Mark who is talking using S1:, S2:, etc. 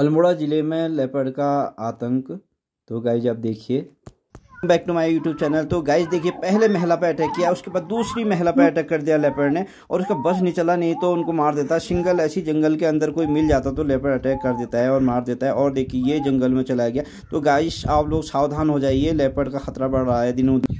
S1: अल्मोड़ा ज़िले में लेपर्ड का आतंक तो गाइज आप देखिए back to my YouTube channel तो गाइज देखिए पहले महिला पे अटैक किया उसके बाद दूसरी महिला पे अटैक कर दिया लेपर्ड ने और उसका बस नहीं चला नहीं तो उनको मार देता सिंगल ऐसी जंगल के अंदर कोई मिल जाता तो लेपर्ड अटैक कर देता है और मार देता है और देखिए ये जंगल में चला गया तो गाइश आप लोग सावधान हो जाइए लेपर्ड का खतरा बढ़ रहा है दिनों दिन